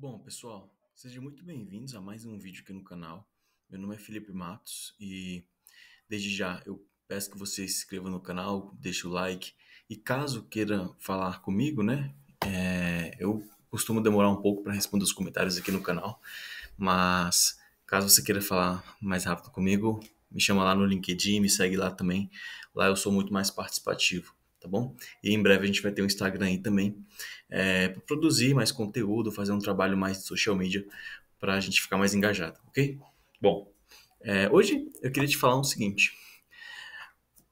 Bom, pessoal, sejam muito bem-vindos a mais um vídeo aqui no canal. Meu nome é Felipe Matos e desde já eu peço que você se inscreva no canal, deixe o like e caso queira falar comigo, né, é, eu costumo demorar um pouco para responder os comentários aqui no canal, mas caso você queira falar mais rápido comigo, me chama lá no LinkedIn, me segue lá também. Lá eu sou muito mais participativo tá bom? E em breve a gente vai ter um Instagram aí também é, para produzir mais conteúdo, fazer um trabalho mais de social media para a gente ficar mais engajado, ok? Bom, é, hoje eu queria te falar o um seguinte.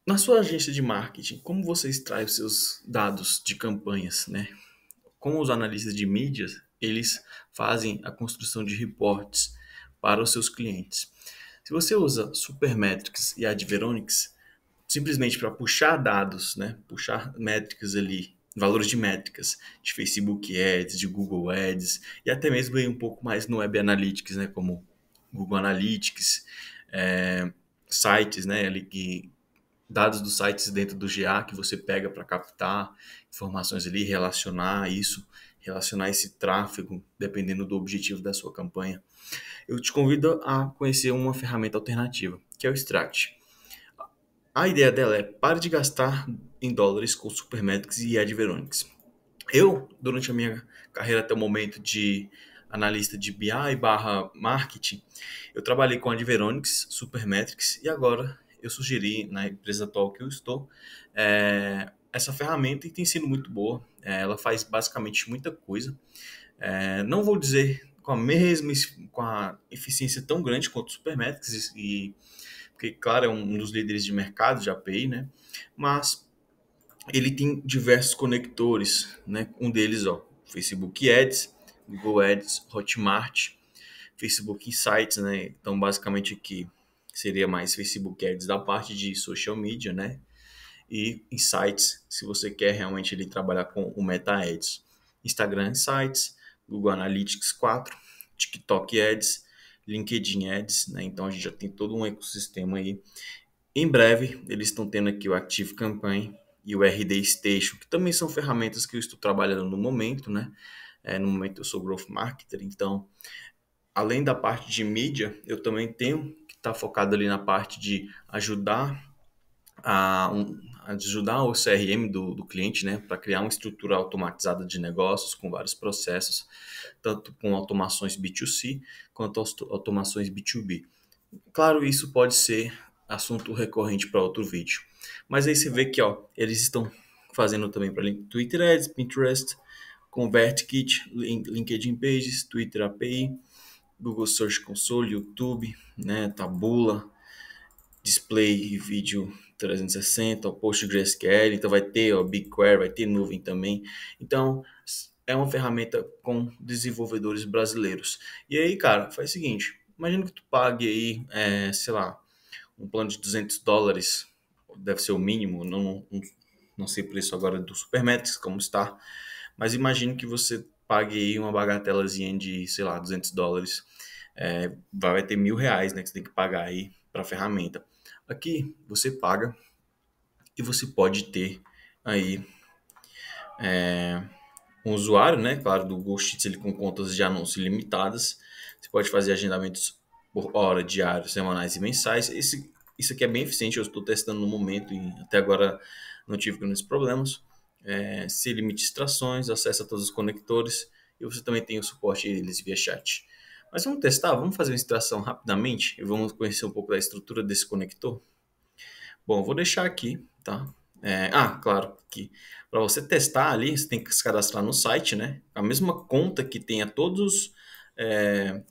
Na sua agência de marketing, como você extrai os seus dados de campanhas, né? Como os analistas de mídias, eles fazem a construção de reportes para os seus clientes. Se você usa Supermetrics e Adveronics, simplesmente para puxar dados, né? puxar métricas ali, valores de métricas de Facebook Ads, de Google Ads e até mesmo aí um pouco mais no Web Analytics, né? como Google Analytics, é, sites, né? ali que, dados dos sites dentro do GA que você pega para captar informações ali, relacionar isso, relacionar esse tráfego, dependendo do objetivo da sua campanha. Eu te convido a conhecer uma ferramenta alternativa, que é o Extract. A ideia dela é pare de gastar em dólares com Supermetrics e Adveronics. Eu, durante a minha carreira até o momento de analista de BI barra marketing, eu trabalhei com Adveronics, Supermetrics e agora eu sugeri na empresa atual que eu estou é, essa ferramenta e tem sido muito boa. É, ela faz basicamente muita coisa. É, não vou dizer com a mesma com a eficiência tão grande quanto Supermetrics e, e porque, claro, é um dos líderes de mercado de API, né? Mas ele tem diversos conectores, né? Um deles, ó, Facebook Ads, Google Ads, Hotmart, Facebook Insights, né? Então, basicamente aqui seria mais Facebook Ads da parte de social media, né? E Insights, se você quer realmente ele trabalhar com o Meta Ads. Instagram Insights, Google Analytics 4, TikTok Ads, LinkedIn Ads, né? Então a gente já tem todo um ecossistema aí. Em breve, eles estão tendo aqui o Active Campaign e o RD Station, que também são ferramentas que eu estou trabalhando no momento, né? É, no momento eu sou Growth Marketer, então além da parte de mídia, eu também tenho que estar tá focado ali na parte de ajudar a um, ajudar o CRM do, do cliente, né, para criar uma estrutura automatizada de negócios com vários processos, tanto com automações B2C quanto automações B2B. Claro, isso pode ser assunto recorrente para outro vídeo. Mas aí você vê que ó, eles estão fazendo também para Twitter Ads, Pinterest, ConvertKit, LinkedIn Pages, Twitter API, Google Search Console, YouTube, né, Tabula, Display e Vídeo 360, o PostgreSQL, então vai ter o BigQuery, vai ter nuvem também. Então, é uma ferramenta com desenvolvedores brasileiros. E aí, cara, faz o seguinte, imagina que tu pague aí, é, sei lá, um plano de 200 dólares, deve ser o mínimo, não, não, não sei preço agora do Supermetrics, como está, mas imagina que você pague aí uma bagatelazinha de, sei lá, 200 dólares, é, vai ter mil reais, né, que você tem que pagar aí para a ferramenta. Aqui você paga e você pode ter aí é, um usuário, né? Claro, do Google Sheets ele com contas de anúncio limitadas. Você pode fazer agendamentos por hora, diários, semanais e mensais. Esse, isso aqui é bem eficiente, eu estou testando no momento e até agora não tive grandes problemas. É, se limite extrações, acessa todos os conectores e você também tem o suporte deles via chat. Mas vamos testar, vamos fazer uma extração rapidamente e vamos conhecer um pouco da estrutura desse conector. Bom, vou deixar aqui, tá? É, ah, claro que para você testar ali, você tem que se cadastrar no site, né? A mesma conta que tenha todos é,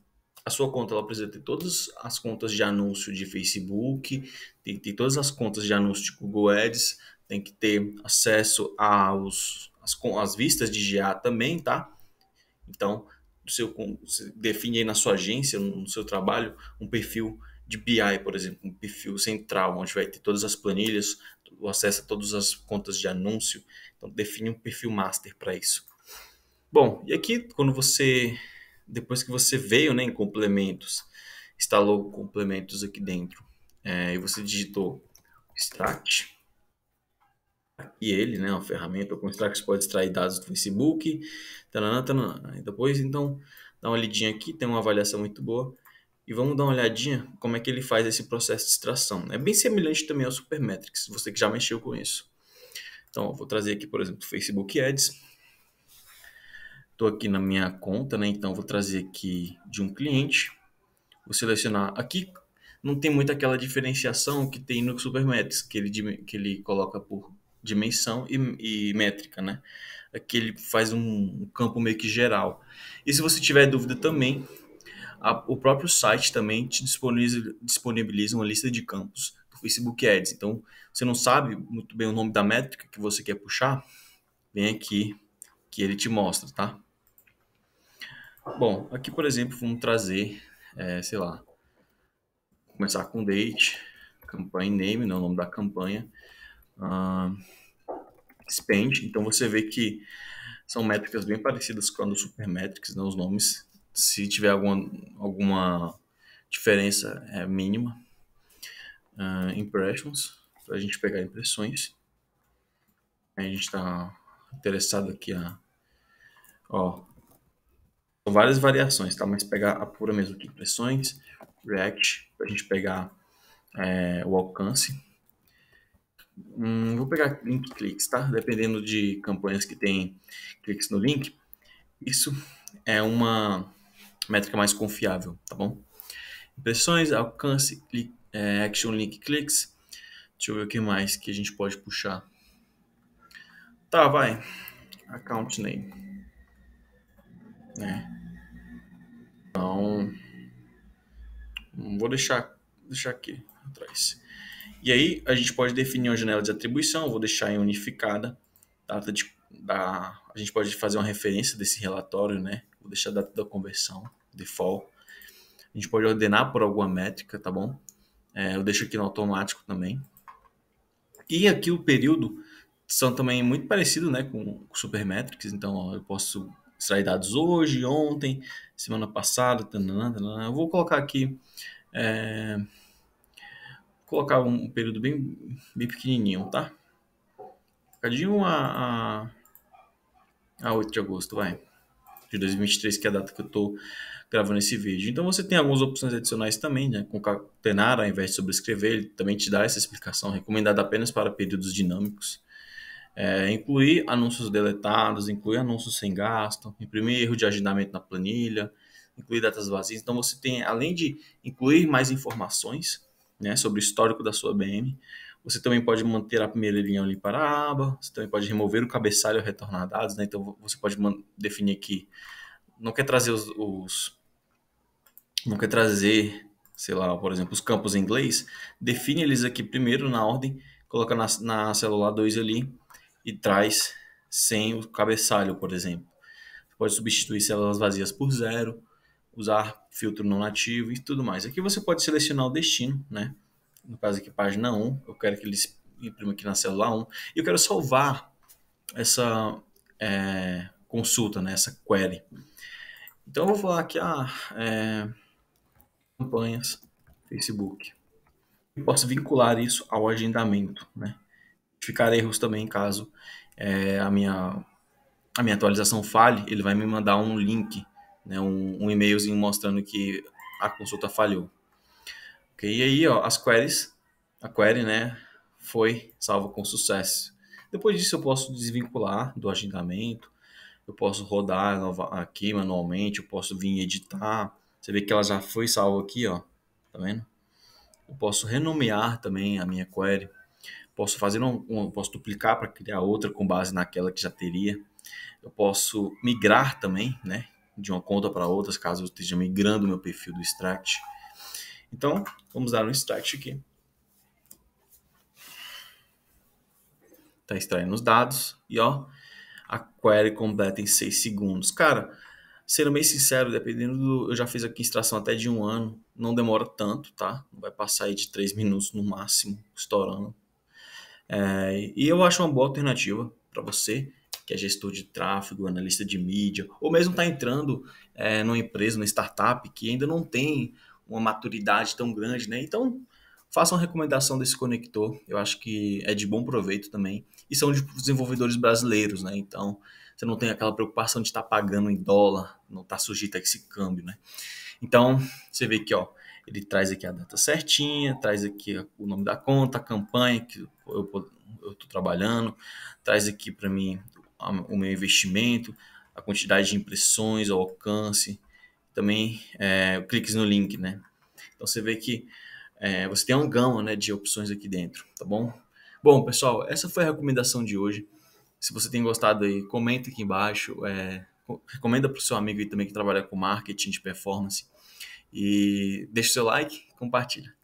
a sua conta ela precisa ter todas as contas de anúncio de Facebook, tem que ter todas as contas de anúncio de Google Ads, tem que ter acesso aos as, as vistas de GA também, tá? Então, seu você define aí na sua agência, no seu trabalho, um perfil de BI, por exemplo, um perfil central, onde vai ter todas as planilhas, o acesso a todas as contas de anúncio. Então, define um perfil master para isso. Bom, e aqui, quando você, depois que você veio né, em complementos, instalou complementos aqui dentro, é, e você digitou extract, e ele, né, uma ferramenta com extract que pode extrair dados do Facebook, taranã, taranã. E depois, então, dá uma lidinha aqui, tem uma avaliação muito boa, e vamos dar uma olhadinha como é que ele faz esse processo de extração. É bem semelhante também ao Supermetrics, você que já mexeu com isso. Então, vou trazer aqui, por exemplo, Facebook Ads. Estou aqui na minha conta, né? Então, vou trazer aqui de um cliente. Vou selecionar aqui. Não tem muito aquela diferenciação que tem no Supermetrics, que ele, que ele coloca por dimensão e, e métrica, né? Aqui é ele faz um, campo meio que geral. E se você tiver dúvida também, a, o próprio site também te disponibiliza, disponibiliza uma lista de campos do Facebook Ads. Então, você não sabe muito bem o nome da métrica que você quer puxar, vem aqui que ele te mostra, tá? Bom, aqui, por exemplo, vamos trazer, é, sei lá, começar com date, campanha name, né, o nome da campanha, uh, spend. Então você vê que são métricas bem parecidas com a do Supermetrics, né, os nomes. Se tiver alguma, alguma diferença é mínima. Uh, impressions, para a gente pegar impressões. A gente está interessado aqui a... Ó, são várias variações, tá? Mas pegar a pura mesmo aqui, impressões, React, para a gente pegar é, o alcance. Hum, vou pegar link cliques, tá? Dependendo de campanhas que tem cliques no link, isso é uma métrica mais confiável, tá bom? Impressões, alcance, click, é, action link cliques. Deixa eu ver o que mais que a gente pode puxar. Tá, vai. Account name. Né? Então, hum, vou deixar, deixar aqui atrás. E aí a gente pode definir uma janela de atribuição, vou deixar em unificada, data de, da, a gente pode fazer uma referência desse relatório, né? Vou deixar a data da conversão, default. A gente pode ordenar por alguma métrica, tá bom? É, eu deixo aqui no automático também. E aqui o período são também muito parecido né, com o Supermetrics, então ó, eu posso extrair dados hoje, ontem, semana passada, tanana, tanana. eu vou colocar aqui é, colocar um período bem, bem pequenininho, tá? De 1 a, a, a 8 de agosto, vai. De 2023, que é a data que eu estou gravando esse vídeo. Então você tem algumas opções adicionais também, né? Concatenar ao invés de sobrescrever, ele também te dá essa explicação, recomendada apenas para períodos dinâmicos. É, incluir anúncios deletados, incluir anúncios sem gasto, imprimir erro de agendamento na planilha, incluir datas vazias. Então você tem, além de incluir mais informações, né, sobre o histórico da sua BM. Você também pode manter a primeira linha ali para a aba, você também pode remover o cabeçalho ao retornar dados, né? então você pode definir aqui, não quer trazer os, os, não quer trazer, sei lá, por exemplo, os campos em inglês, define eles aqui primeiro na ordem, coloca na, na celular 2 ali e traz sem o cabeçalho, por exemplo. Você pode substituir células vazias por zero, usar filtro não nativo e tudo mais. Aqui você pode selecionar o destino, né? No caso aqui, página 1, eu quero que ele imprima aqui na célula 1. E eu quero salvar essa é, consulta, né? Essa query. Então, eu vou falar aqui, ah, é, campanhas, Facebook. E posso vincular isso ao agendamento, né? Ficar erros também, caso é, a minha a minha atualização falhe, ele vai me mandar um link né, um, um e-mailzinho mostrando que a consulta falhou. Okay, e aí, ó, as queries, a query, né, foi salva com sucesso. Depois disso, eu posso desvincular do agendamento, eu posso rodar aqui manualmente, eu posso vir editar. Você vê que ela já foi salva aqui, ó, tá vendo? Eu posso renomear também a minha query, posso fazer um, um posso duplicar para criar outra com base naquela que já teria. Eu posso migrar também, né? de uma conta para outras, caso eu esteja migrando meu perfil do extract. Então, vamos dar um extract aqui. Está extraindo os dados e ó, a query completa em 6 segundos. Cara, sendo bem sincero, dependendo do. Eu já fiz aqui extração até de um ano, não demora tanto, tá? Não Vai passar aí de 3 minutos no máximo, estourando. É, e eu acho uma boa alternativa para você que é gestor de tráfego, analista de mídia, ou mesmo está entrando é, numa empresa, numa startup que ainda não tem uma maturidade tão grande, né? Então, façam recomendação desse conector, eu acho que é de bom proveito também. E são de desenvolvedores brasileiros, né? Então, você não tem aquela preocupação de estar tá pagando em dólar, não estar tá sujeito a esse câmbio, né? Então, você vê que, ó, ele traz aqui a data certinha, traz aqui o nome da conta, a campanha que eu estou trabalhando, traz aqui para mim o meu investimento, a quantidade de impressões, o alcance, também é, cliques no link, né? Então você vê que é, você tem uma gama né, de opções aqui dentro, tá bom? Bom, pessoal, essa foi a recomendação de hoje. Se você tem gostado aí, comenta aqui embaixo. É, recomenda para o seu amigo aí também que trabalha com marketing de performance. E deixa o seu like, compartilha.